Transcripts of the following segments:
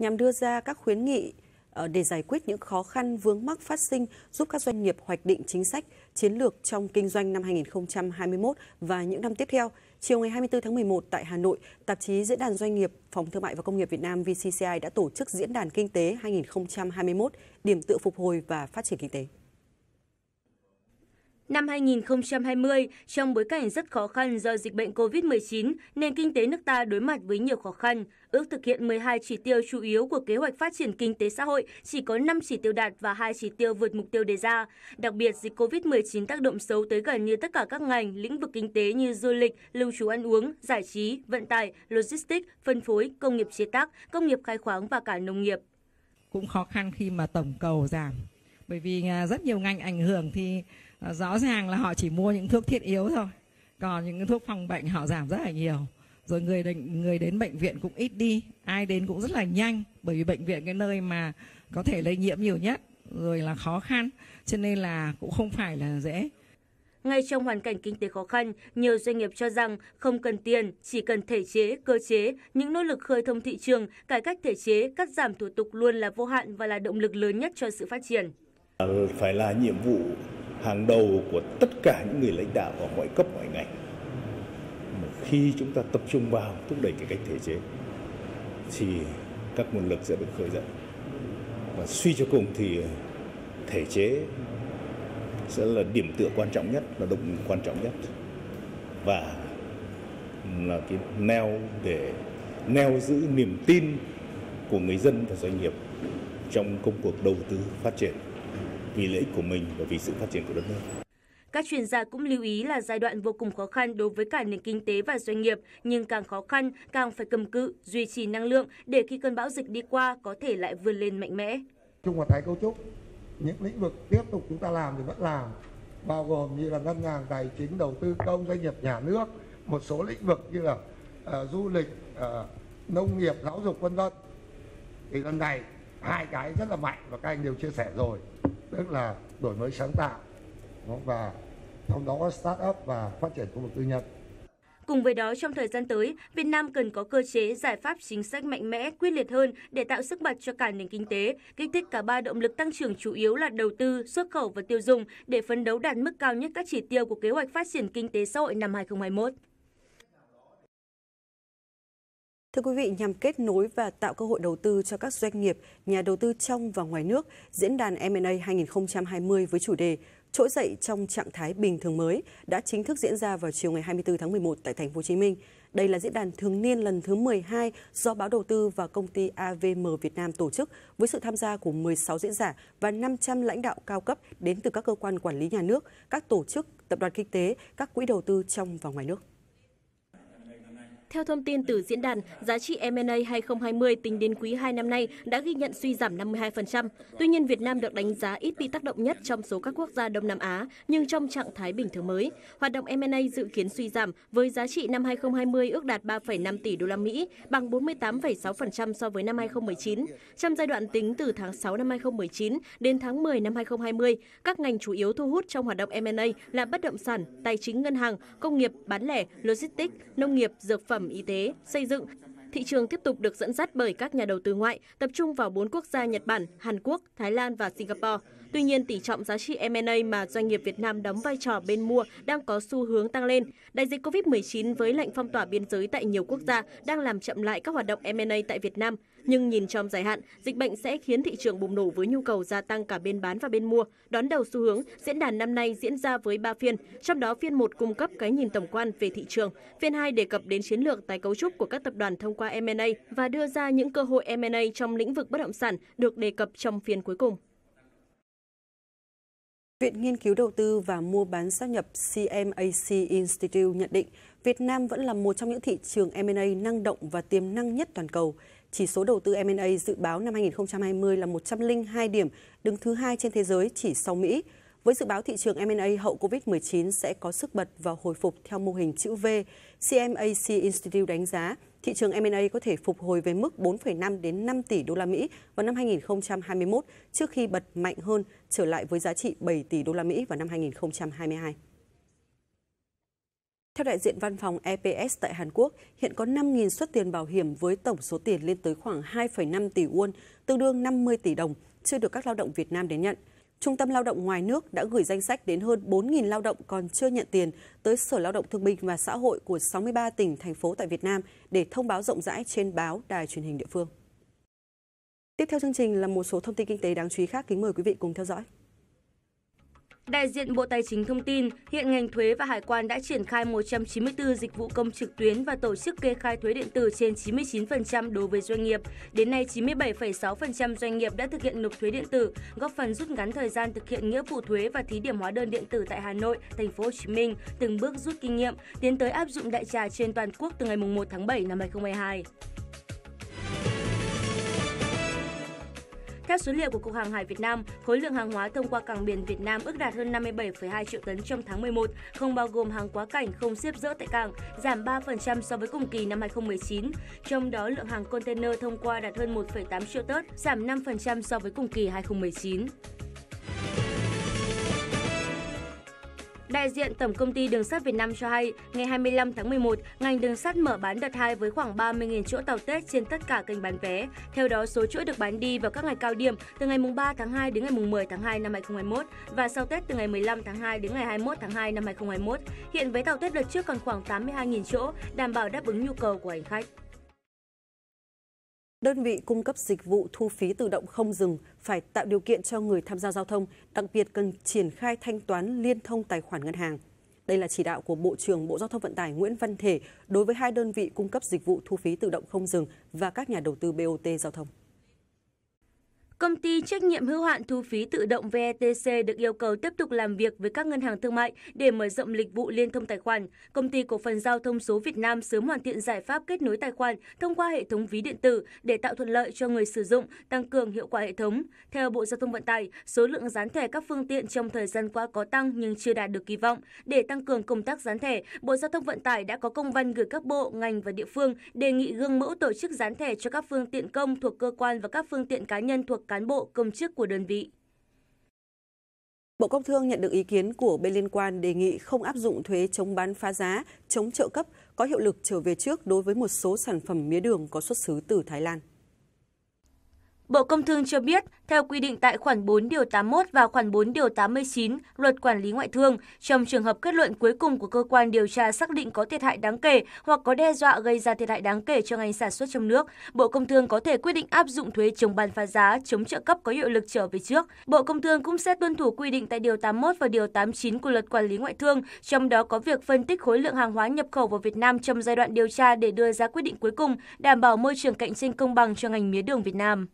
nhằm đưa ra các khuyến nghị ờ, để giải quyết những khó khăn vướng mắc phát sinh, giúp các doanh nghiệp hoạch định chính sách, chiến lược trong kinh doanh năm 2021 và những năm tiếp theo. Chiều ngày 24 tháng 11 tại Hà Nội, tạp chí Diễn đàn Doanh nghiệp Phòng Thương mại và Công nghiệp Việt Nam VCCI đã tổ chức Diễn đàn Kinh tế 2021, điểm tựa phục hồi và phát triển kinh tế. Năm 2020, trong bối cảnh rất khó khăn do dịch bệnh COVID-19, nền kinh tế nước ta đối mặt với nhiều khó khăn. Ước thực hiện 12 chỉ tiêu chủ yếu của kế hoạch phát triển kinh tế xã hội, chỉ có 5 chỉ tiêu đạt và 2 chỉ tiêu vượt mục tiêu đề ra. Đặc biệt, dịch COVID-19 tác động xấu tới gần như tất cả các ngành, lĩnh vực kinh tế như du lịch, lưu trú ăn uống, giải trí, vận tải, logistics, phân phối, công nghiệp chế tác, công nghiệp khai khoáng và cả nông nghiệp. Cũng khó khăn khi mà tổng cầu giảm, bởi vì à, rất nhiều ngành ảnh hưởng thì Ờ, rõ ràng là họ chỉ mua những thuốc thiết yếu thôi còn những thuốc phòng bệnh họ giảm rất là nhiều rồi người đến, người đến bệnh viện cũng ít đi ai đến cũng rất là nhanh bởi vì bệnh viện cái nơi mà có thể lây nhiễm nhiều nhất rồi là khó khăn cho nên là cũng không phải là dễ ngay trong hoàn cảnh kinh tế khó khăn, nhiều doanh nghiệp cho rằng không cần tiền, chỉ cần thể chế, cơ chế, những nỗ lực khơi thông thị trường, cải cách thể chế, cắt giảm thủ tục luôn là vô hạn và là động lực lớn nhất cho sự phát triển. Phải là nhiệm vụ hàng đầu của tất cả những người lãnh đạo ở mọi cấp mọi ngành mà khi chúng ta tập trung vào thúc đẩy cái cách thể chế thì các nguồn lực sẽ được khởi dậy và suy cho cùng thì thể chế sẽ là điểm tựa quan trọng nhất là động quan trọng nhất và là cái neo để neo giữ niềm tin của người dân và doanh nghiệp trong công cuộc đầu tư phát triển vì lợi ích của mình và vì sự phát triển của đất nước. Các chuyên gia cũng lưu ý là giai đoạn vô cùng khó khăn đối với cả nền kinh tế và doanh nghiệp, nhưng càng khó khăn càng phải cầm cự, duy trì năng lượng để khi cơn bão dịch đi qua có thể lại vươn lên mạnh mẽ. Trung và Thái cấu trúc, những lĩnh vực tiếp tục chúng ta làm thì vẫn làm, bao gồm như là ngân hàng, tài chính, đầu tư công, doanh nghiệp nhà nước, một số lĩnh vực như là uh, du lịch, uh, nông nghiệp, giáo dục vân vân. Thì lần này hai cái rất là mạnh và các anh đều chia sẻ rồi tức là đổi mới sáng tạo và trong đó có start up và phát triển khu vực tư nhân. Cùng với đó, trong thời gian tới, Việt Nam cần có cơ chế, giải pháp chính sách mạnh mẽ, quyết liệt hơn để tạo sức bật cho cả nền kinh tế, kích thích cả ba động lực tăng trưởng chủ yếu là đầu tư, xuất khẩu và tiêu dùng để phấn đấu đạt mức cao nhất các chỉ tiêu của kế hoạch phát triển kinh tế xã hội năm 2021. Thưa quý vị, nhằm kết nối và tạo cơ hội đầu tư cho các doanh nghiệp, nhà đầu tư trong và ngoài nước, diễn đàn M&A 2020 với chủ đề Trỗi dậy trong trạng thái bình thường mới đã chính thức diễn ra vào chiều ngày 24 tháng 11 tại thành phố Hồ Chí Minh. Đây là diễn đàn thường niên lần thứ 12 do Báo Đầu tư và công ty AVM Việt Nam tổ chức với sự tham gia của 16 diễn giả và 500 lãnh đạo cao cấp đến từ các cơ quan quản lý nhà nước, các tổ chức, tập đoàn kinh tế, các quỹ đầu tư trong và ngoài nước. Theo thông tin từ diễn đàn, giá trị M&A 2020 tính đến quý 2 năm nay đã ghi nhận suy giảm 52%. Tuy nhiên, Việt Nam được đánh giá ít bị tác động nhất trong số các quốc gia Đông Nam Á, nhưng trong trạng thái bình thường mới. Hoạt động M&A dự kiến suy giảm với giá trị năm 2020 ước đạt 3,5 tỷ đô la Mỹ, bằng 48,6% so với năm 2019. Trong giai đoạn tính từ tháng 6 năm 2019 đến tháng 10 năm 2020, các ngành chủ yếu thu hút trong hoạt động M&A là bất động sản, tài chính ngân hàng, công nghiệp bán lẻ, logistics, nông nghiệp, dược phẩm phẩm y tế, xây dựng, thị trường tiếp tục được dẫn dắt bởi các nhà đầu tư ngoại tập trung vào bốn quốc gia Nhật Bản, Hàn Quốc, Thái Lan và Singapore. Tuy nhiên, tỷ trọng giá trị M&A mà doanh nghiệp Việt Nam đóng vai trò bên mua đang có xu hướng tăng lên. Đại dịch COVID-19 với lệnh phong tỏa biên giới tại nhiều quốc gia đang làm chậm lại các hoạt động M&A tại Việt Nam. Nhưng nhìn trong dài hạn, dịch bệnh sẽ khiến thị trường bùng nổ với nhu cầu gia tăng cả bên bán và bên mua. Đón đầu xu hướng, diễn đàn năm nay diễn ra với 3 phiên, trong đó phiên 1 cung cấp cái nhìn tổng quan về thị trường, phiên 2 đề cập đến chiến lược tái cấu trúc của các tập đoàn thông qua M&A và đưa ra những cơ hội M&A trong lĩnh vực bất động sản được đề cập trong phiên cuối cùng. Viện Nghiên cứu Đầu tư và Mua bán Sát nhập CMAC Institute nhận định Việt Nam vẫn là một trong những thị trường M&A năng động và tiềm năng nhất toàn cầu. Chỉ số đầu tư M&A dự báo năm 2020 là 102 điểm, đứng thứ hai trên thế giới chỉ sau Mỹ. Với dự báo thị trường M&A hậu COVID-19 sẽ có sức bật và hồi phục theo mô hình chữ V, CMAC Institute đánh giá thị trường M&A có thể phục hồi về mức 4,5 đến 5 tỷ đô la Mỹ vào năm 2021 trước khi bật mạnh hơn trở lại với giá trị 7 tỷ đô la Mỹ vào năm 2022. Theo đại diện văn phòng EPS tại Hàn Quốc, hiện có 5.000 suất tiền bảo hiểm với tổng số tiền lên tới khoảng 2,5 tỷ won, tương đương 50 tỷ đồng, chưa được các lao động Việt Nam đến nhận. Trung tâm Lao động ngoài nước đã gửi danh sách đến hơn 4.000 lao động còn chưa nhận tiền tới Sở Lao động Thương binh và Xã hội của 63 tỉnh, thành phố tại Việt Nam để thông báo rộng rãi trên báo, đài truyền hình địa phương. Tiếp theo chương trình là một số thông tin kinh tế đáng chú ý khác. Kính mời quý vị cùng theo dõi. Đại diện Bộ Tài chính thông tin, hiện ngành thuế và hải quan đã triển khai 194 dịch vụ công trực tuyến và tổ chức kê khai thuế điện tử trên 99% đối với doanh nghiệp. Đến nay, 97,6% doanh nghiệp đã thực hiện nộp thuế điện tử, góp phần rút ngắn thời gian thực hiện nghĩa vụ thuế và thí điểm hóa đơn điện tử tại Hà Nội, Thành phố Hồ Chí Minh, từng bước rút kinh nghiệm, tiến tới áp dụng đại trà trên toàn quốc từ ngày 1 tháng 7 năm 2022. Theo số liệu của Cục Hàng hải Việt Nam, khối lượng hàng hóa thông qua cảng biển Việt Nam ước đạt hơn 57,2 triệu tấn trong tháng 11, không bao gồm hàng quá cảnh không xếp dỡ tại cảng, giảm 3% so với cùng kỳ năm 2019. Trong đó, lượng hàng container thông qua đạt hơn 1,8 triệu tấn, giảm 5% so với cùng kỳ 2019. Đại diện Tổng công ty Đường sắt Việt Nam cho hay, ngày 25 tháng 11, ngành đường sắt mở bán đợt 2 với khoảng 30.000 chỗ tàu Tết trên tất cả kênh bán vé. Theo đó, số chỗ được bán đi vào các ngày cao điểm từ ngày 3 tháng 2 đến ngày 10 tháng 2 năm 2021 và sau Tết từ ngày 15 tháng 2 đến ngày 21 tháng 2 năm 2021. Hiện vé tàu Tết đợt trước còn khoảng 82.000 chỗ, đảm bảo đáp ứng nhu cầu của hành khách. Đơn vị cung cấp dịch vụ thu phí tự động không dừng phải tạo điều kiện cho người tham gia giao thông, đặc biệt cần triển khai thanh toán liên thông tài khoản ngân hàng. Đây là chỉ đạo của Bộ trưởng Bộ Giao thông Vận tải Nguyễn Văn Thể đối với hai đơn vị cung cấp dịch vụ thu phí tự động không dừng và các nhà đầu tư BOT giao thông. Công ty trách nhiệm hữu hạn thu phí tự động VETC được yêu cầu tiếp tục làm việc với các ngân hàng thương mại để mở rộng dịch vụ liên thông tài khoản. Công ty cổ phần giao thông số Việt Nam sớm hoàn thiện giải pháp kết nối tài khoản thông qua hệ thống ví điện tử để tạo thuận lợi cho người sử dụng, tăng cường hiệu quả hệ thống. Theo Bộ Giao thông Vận tải, số lượng gián thẻ các phương tiện trong thời gian qua có tăng nhưng chưa đạt được kỳ vọng. Để tăng cường công tác gián thẻ, Bộ Giao thông Vận tải đã có công văn gửi các bộ, ngành và địa phương đề nghị gương mẫu tổ chức gián thẻ cho các phương tiện công thuộc cơ quan và các phương tiện cá nhân thuộc cán bộ công chức của đơn vị. Bộ Công Thương nhận được ý kiến của bên liên quan đề nghị không áp dụng thuế chống bán phá giá, chống trợ cấp có hiệu lực trở về trước đối với một số sản phẩm mía đường có xuất xứ từ Thái Lan. Bộ Công Thương cho biết, theo quy định tại khoản 4 điều 81 và khoản 4 điều 89 Luật Quản lý ngoại thương, trong trường hợp kết luận cuối cùng của cơ quan điều tra xác định có thiệt hại đáng kể hoặc có đe dọa gây ra thiệt hại đáng kể cho ngành sản xuất trong nước, Bộ Công Thương có thể quyết định áp dụng thuế chống bán phá giá, chống trợ cấp có hiệu lực trở về trước. Bộ Công Thương cũng sẽ tuân thủ quy định tại điều 81 và điều 89 của Luật Quản lý ngoại thương, trong đó có việc phân tích khối lượng hàng hóa nhập khẩu vào Việt Nam trong giai đoạn điều tra để đưa ra quyết định cuối cùng, đảm bảo môi trường cạnh tranh công bằng cho ngành mía đường Việt Nam.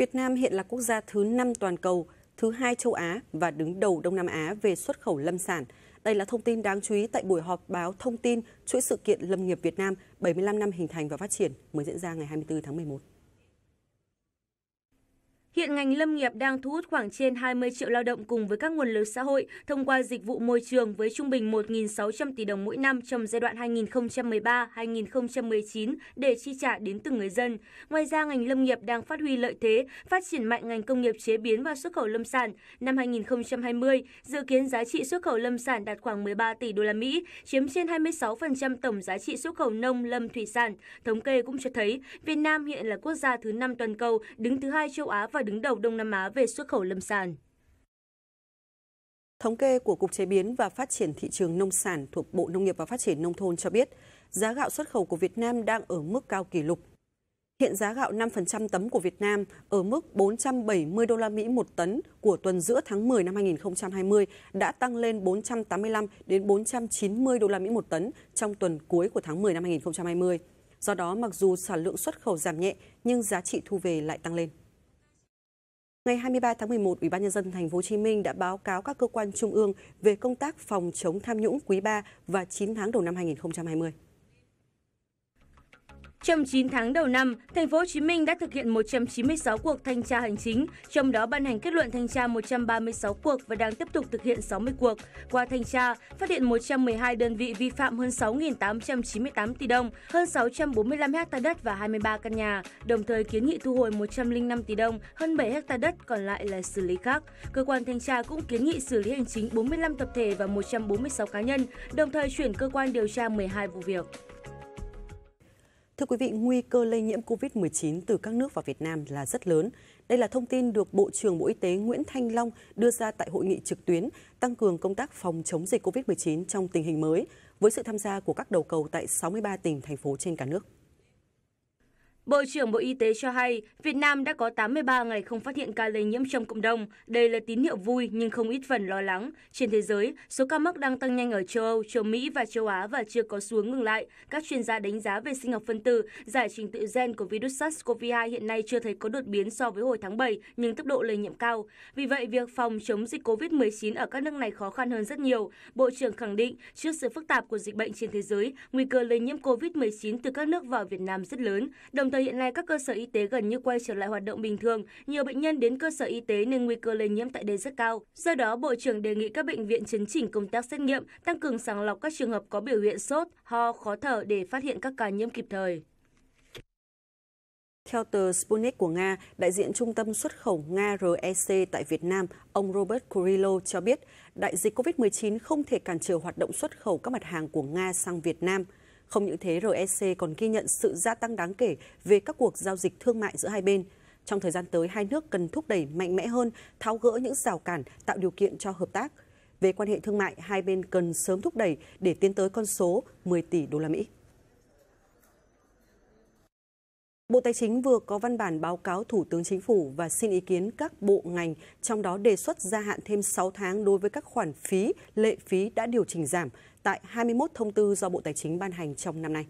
Việt Nam hiện là quốc gia thứ 5 toàn cầu, thứ 2 châu Á và đứng đầu Đông Nam Á về xuất khẩu lâm sản. Đây là thông tin đáng chú ý tại buổi họp báo thông tin chuỗi sự kiện Lâm nghiệp Việt Nam 75 năm hình thành và phát triển mới diễn ra ngày 24 tháng 11. Hiện ngành lâm nghiệp đang thu hút khoảng trên 20 triệu lao động cùng với các nguồn lực xã hội thông qua dịch vụ môi trường với trung bình 1.600 tỷ đồng mỗi năm trong giai đoạn 2013-2019 để chi trả đến từng người dân. Ngoài ra, ngành lâm nghiệp đang phát huy lợi thế, phát triển mạnh ngành công nghiệp chế biến và xuất khẩu lâm sản. Năm 2020, dự kiến giá trị xuất khẩu lâm sản đạt khoảng 13 tỷ đô la Mỹ, chiếm trên 26% tổng giá trị xuất khẩu nông lâm thủy sản. Thống kê cũng cho thấy, Việt Nam hiện là quốc gia thứ năm toàn cầu, đứng thứ hai châu Á và coi đứng đầu Đông Nam Á về xuất khẩu lâm sản. Thống kê của Cục Chế biến và Phát triển Thị trường Nông sản thuộc Bộ Nông nghiệp và Phát triển Nông thôn cho biết, giá gạo xuất khẩu của Việt Nam đang ở mức cao kỷ lục. Hiện giá gạo 5% tấm của Việt Nam ở mức 470 đô la Mỹ một tấn của tuần giữa tháng 10 năm 2020 đã tăng lên 485 đến 490 đô la Mỹ một tấn trong tuần cuối của tháng 10 năm 2020. Do đó, mặc dù sản lượng xuất khẩu giảm nhẹ nhưng giá trị thu về lại tăng lên. Ngày 23 tháng 11, Ủy ban nhân dân thành phố Hồ Chí Minh đã báo cáo các cơ quan trung ương về công tác phòng chống tham nhũng quý 3 và 9 tháng đầu năm 2020. Trong 9 tháng đầu năm, thành phố Hồ Chí Minh đã thực hiện 196 cuộc thanh tra hành chính, trong đó ban hành kết luận thanh tra 136 cuộc và đang tiếp tục thực hiện 60 cuộc. Qua thanh tra, phát hiện 112 đơn vị vi phạm hơn 6.898 tỷ đồng, hơn 645 ha đất và 23 căn nhà, đồng thời kiến nghị thu hồi 105 tỷ đồng, hơn 7 ha đất còn lại là xử lý khác. Cơ quan thanh tra cũng kiến nghị xử lý hành chính 45 tập thể và 146 cá nhân, đồng thời chuyển cơ quan điều tra 12 vụ việc. Thưa quý vị, nguy cơ lây nhiễm COVID-19 từ các nước vào Việt Nam là rất lớn. Đây là thông tin được Bộ trưởng Bộ Y tế Nguyễn Thanh Long đưa ra tại hội nghị trực tuyến tăng cường công tác phòng chống dịch COVID-19 trong tình hình mới với sự tham gia của các đầu cầu tại 63 tỉnh thành phố trên cả nước. Bộ trưởng Bộ Y tế cho hay Việt Nam đã có 83 ngày không phát hiện ca lây nhiễm trong cộng đồng. Đây là tín hiệu vui nhưng không ít phần lo lắng. Trên thế giới, số ca mắc đang tăng nhanh ở châu Âu, châu Mỹ và châu Á và chưa có xuống ngừng lại. Các chuyên gia đánh giá về sinh học phân tử, giải trình tự gen của virus SARS-CoV-2 hiện nay chưa thấy có đột biến so với hồi tháng 7 nhưng tốc độ lây nhiễm cao. Vì vậy, việc phòng chống dịch COVID-19 ở các nước này khó khăn hơn rất nhiều. Bộ trưởng khẳng định trước sự phức tạp của dịch bệnh trên thế giới, nguy cơ lây nhiễm COVID-19 từ các nước vào Việt Nam rất lớn. Đồng thời thời hiện nay các cơ sở y tế gần như quay trở lại hoạt động bình thường, nhiều bệnh nhân đến cơ sở y tế nên nguy cơ lây nhiễm tại đây rất cao. Do đó, Bộ trưởng đề nghị các bệnh viện chấn chỉnh công tác xét nghiệm, tăng cường sàng lọc các trường hợp có biểu hiện sốt, ho, khó thở để phát hiện các ca nhiễm kịp thời. Theo tờ Sputnik của Nga, đại diện Trung tâm Xuất khẩu Nga REC tại Việt Nam, ông Robert Kurilo cho biết, đại dịch COVID-19 không thể cản trở hoạt động xuất khẩu các mặt hàng của Nga sang Việt Nam – không những thế, RSC còn ghi nhận sự gia tăng đáng kể về các cuộc giao dịch thương mại giữa hai bên. Trong thời gian tới, hai nước cần thúc đẩy mạnh mẽ hơn, tháo gỡ những rào cản, tạo điều kiện cho hợp tác. Về quan hệ thương mại, hai bên cần sớm thúc đẩy để tiến tới con số 10 tỷ đô la Mỹ. Bộ Tài chính vừa có văn bản báo cáo Thủ tướng Chính phủ và xin ý kiến các bộ ngành, trong đó đề xuất gia hạn thêm 6 tháng đối với các khoản phí, lệ phí đã điều chỉnh giảm, tại 21 thông tư do Bộ Tài chính ban hành trong năm nay.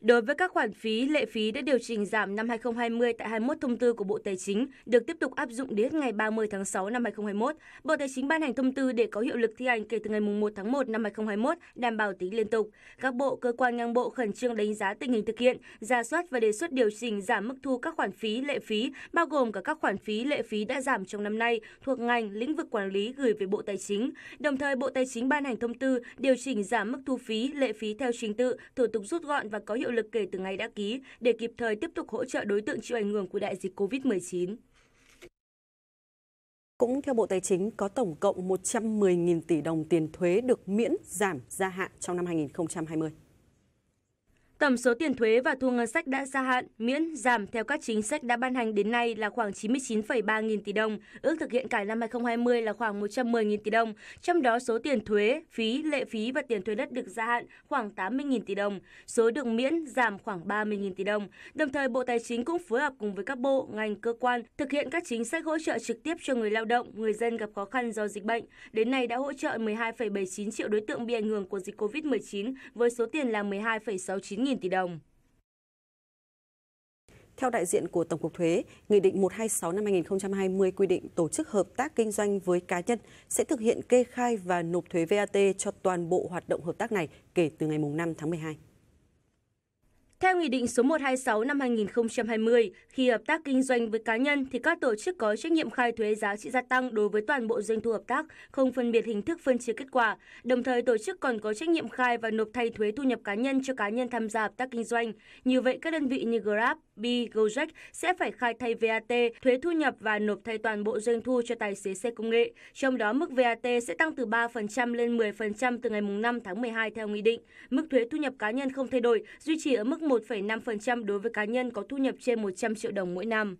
Đối với các khoản phí, lệ phí đã điều chỉnh giảm năm 2020 tại 21 thông tư của Bộ Tài chính được tiếp tục áp dụng đến hết ngày 30 tháng 6 năm 2021. Bộ Tài chính ban hành thông tư để có hiệu lực thi hành kể từ ngày 1 tháng 1 năm 2021, đảm bảo tính liên tục. Các bộ, cơ quan ngang bộ khẩn trương đánh giá tình hình thực hiện, ra soát và đề xuất điều chỉnh giảm mức thu các khoản phí, lệ phí, bao gồm cả các khoản phí, lệ phí đã giảm trong năm nay thuộc ngành, lĩnh vực quản lý gửi về Bộ Tài chính. Đồng thời, Bộ Tài chính ban hành thông tư điều chỉnh giảm mức thu phí, lệ phí theo trình tự, thủ tục rút gọn và có hiệu hiệu lực kể từ ngày đã ký để kịp thời tiếp tục hỗ trợ đối tượng chịu ảnh hưởng của đại dịch COVID-19. Cũng theo Bộ Tài chính, có tổng cộng 110.000 tỷ đồng tiền thuế được miễn giảm gia hạn trong năm 2020. Tổng số tiền thuế và thu ngân sách đã gia hạn, miễn, giảm theo các chính sách đã ban hành đến nay là khoảng 99,3 nghìn tỷ đồng, ước thực hiện cả năm 2020 là khoảng 110 nghìn tỷ đồng, trong đó số tiền thuế, phí, lệ phí và tiền thuế đất được gia hạn khoảng 80 nghìn tỷ đồng, số được miễn, giảm khoảng 30 nghìn tỷ đồng. Đồng thời, Bộ Tài chính cũng phối hợp cùng với các bộ, ngành, cơ quan thực hiện các chính sách hỗ trợ trực tiếp cho người lao động, người dân gặp khó khăn do dịch bệnh. Đến nay đã hỗ trợ 12,79 triệu đối tượng bị ảnh hưởng của dịch COVID-19 với số tiền là 12,69 nghìn 6.000 tỷ đồng. Theo đại diện của Tổng cục Thuế, Nghị định 126 năm 2020 quy định tổ chức hợp tác kinh doanh với cá nhân sẽ thực hiện kê khai và nộp thuế VAT cho toàn bộ hoạt động hợp tác này kể từ ngày 5 tháng 12. Theo Nghị định số 126 năm 2020, khi hợp tác kinh doanh với cá nhân thì các tổ chức có trách nhiệm khai thuế giá trị gia tăng đối với toàn bộ doanh thu hợp tác, không phân biệt hình thức phân chia kết quả. Đồng thời, tổ chức còn có trách nhiệm khai và nộp thay thuế thu nhập cá nhân cho cá nhân tham gia hợp tác kinh doanh. Như vậy, các đơn vị như Grab, B. Gojek sẽ phải khai thay VAT, thuế thu nhập và nộp thay toàn bộ doanh thu cho tài xế xe công nghệ. Trong đó, mức VAT sẽ tăng từ 3% lên 10% từ ngày 5 tháng 12 theo nghị định. Mức thuế thu nhập cá nhân không thay đổi, duy trì ở mức 1,5% đối với cá nhân có thu nhập trên 100 triệu đồng mỗi năm.